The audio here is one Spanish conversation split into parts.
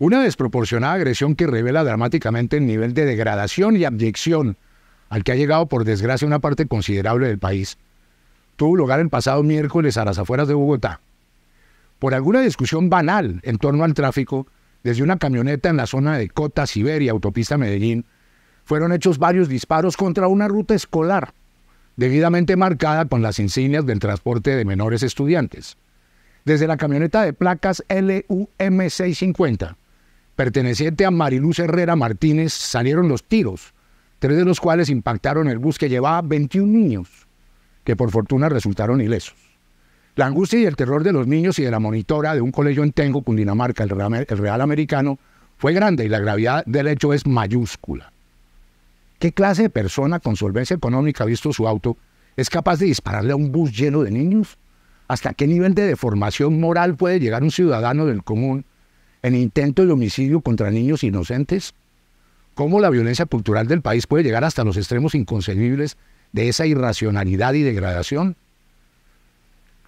Una desproporcionada agresión que revela dramáticamente el nivel de degradación y abyección al que ha llegado por desgracia una parte considerable del país. Tuvo lugar el pasado miércoles a las afueras de Bogotá. Por alguna discusión banal en torno al tráfico, desde una camioneta en la zona de Cota, Siberia, autopista Medellín, fueron hechos varios disparos contra una ruta escolar, debidamente marcada con las insignias del transporte de menores estudiantes. Desde la camioneta de placas LUM650, perteneciente a Mariluz Herrera Martínez, salieron los tiros, tres de los cuales impactaron el bus que llevaba 21 niños, que por fortuna resultaron ilesos. La angustia y el terror de los niños y de la monitora de un colegio en Tengo, Cundinamarca, el Real, Americano, fue grande y la gravedad del hecho es mayúscula. ¿Qué clase de persona con solvencia económica, visto su auto, es capaz de dispararle a un bus lleno de niños? ¿Hasta qué nivel de deformación moral puede llegar un ciudadano del común en intento de homicidio contra niños inocentes? ¿Cómo la violencia cultural del país puede llegar hasta los extremos inconcebibles de esa irracionalidad y degradación?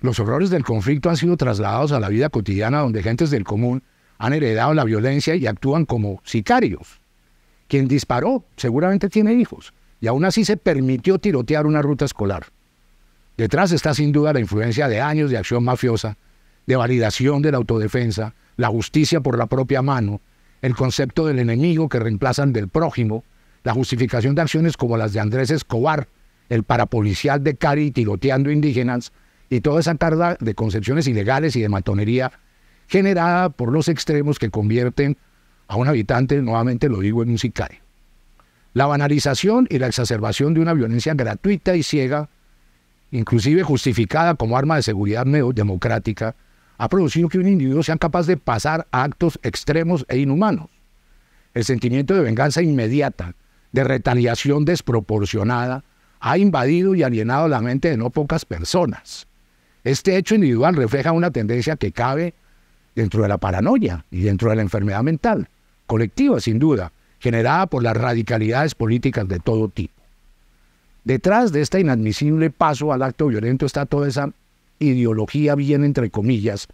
Los horrores del conflicto han sido trasladados a la vida cotidiana donde gentes del común han heredado la violencia y actúan como sicarios. Quien disparó seguramente tiene hijos y aún así se permitió tirotear una ruta escolar. Detrás está sin duda la influencia de años de acción mafiosa de validación de la autodefensa, la justicia por la propia mano, el concepto del enemigo que reemplazan del prójimo, la justificación de acciones como las de Andrés Escobar, el parapolicial de Cari tiroteando indígenas, y toda esa carga de concepciones ilegales y de matonería generada por los extremos que convierten a un habitante, nuevamente lo digo, en un sicario. La banalización y la exacerbación de una violencia gratuita y ciega, inclusive justificada como arma de seguridad democrática ha producido que un individuo sea capaz de pasar a actos extremos e inhumanos. El sentimiento de venganza inmediata, de retaliación desproporcionada, ha invadido y alienado la mente de no pocas personas. Este hecho individual refleja una tendencia que cabe dentro de la paranoia y dentro de la enfermedad mental, colectiva sin duda, generada por las radicalidades políticas de todo tipo. Detrás de este inadmisible paso al acto violento está toda esa ideología bien entre comillas,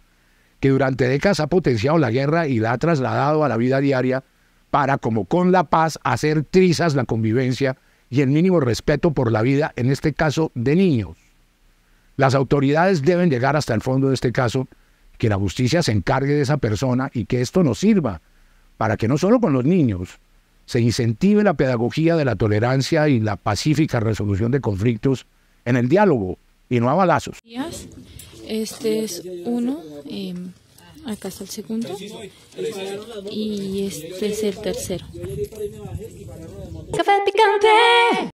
que durante décadas ha potenciado la guerra y la ha trasladado a la vida diaria para, como con la paz, hacer trizas la convivencia y el mínimo respeto por la vida, en este caso de niños. Las autoridades deben llegar hasta el fondo de este caso, que la justicia se encargue de esa persona y que esto nos sirva para que no solo con los niños se incentive la pedagogía de la tolerancia y la pacífica resolución de conflictos en el diálogo, y no a balazos. Este es uno, eh, acá está el segundo y este es el tercero. Café picante.